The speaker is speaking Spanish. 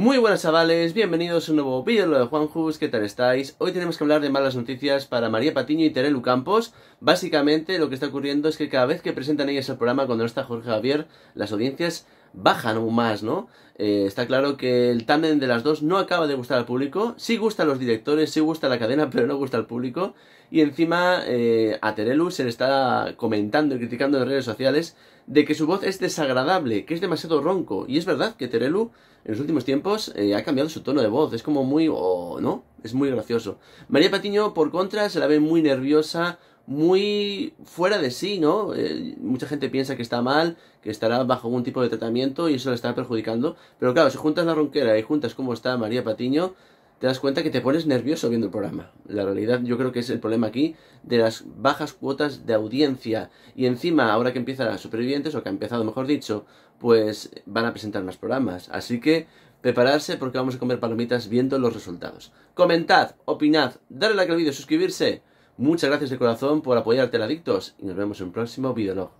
Muy buenas chavales, bienvenidos a un nuevo vídeo de Juanjus, ¿qué tal estáis? Hoy tenemos que hablar de malas noticias para María Patiño y Terelu Campos. Básicamente lo que está ocurriendo es que cada vez que presentan ellas el programa cuando no está Jorge Javier, las audiencias bajan aún más, ¿no? Eh, está claro que el tándem de las dos no acaba de gustar al público. Sí gusta a los directores, sí gusta a la cadena, pero no gusta al público. Y encima eh, a Terelu se le está comentando y criticando en redes sociales de que su voz es desagradable, que es demasiado ronco. Y es verdad que Terelu en los últimos tiempos eh, ha cambiado su tono de voz. Es como muy... o oh, ¿no? Es muy gracioso. María Patiño, por contra, se la ve muy nerviosa, muy fuera de sí, ¿no? Eh, mucha gente piensa que está mal, que estará bajo algún tipo de tratamiento y eso le está perjudicando. Pero claro, si juntas la ronquera y juntas cómo está María Patiño, te das cuenta que te pones nervioso viendo el programa. La realidad yo creo que es el problema aquí de las bajas cuotas de audiencia. Y encima, ahora que empiezan las supervivientes, o que ha empezado mejor dicho, pues van a presentar más programas. Así que prepararse porque vamos a comer palomitas viendo los resultados. Comentad, opinad, darle like al vídeo, suscribirse. Muchas gracias de corazón por apoyarte, adictos, y nos vemos en un próximo videolog.